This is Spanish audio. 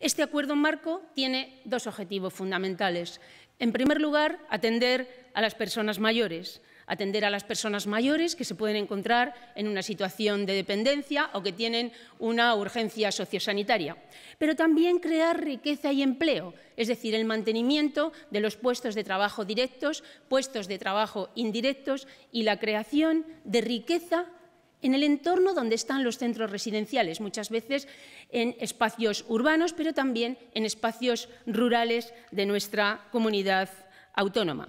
Este acuerdo marco tiene dos objetivos fundamentales. En primer lugar, atender a las personas mayores, atender a las personas mayores que se pueden encontrar en una situación de dependencia o que tienen una urgencia sociosanitaria, pero también crear riqueza y empleo, es decir, el mantenimiento de los puestos de trabajo directos, puestos de trabajo indirectos y la creación de riqueza en el entorno donde están los centros residenciales, muchas veces en espacios urbanos, pero también en espacios rurales de nuestra comunidad autónoma.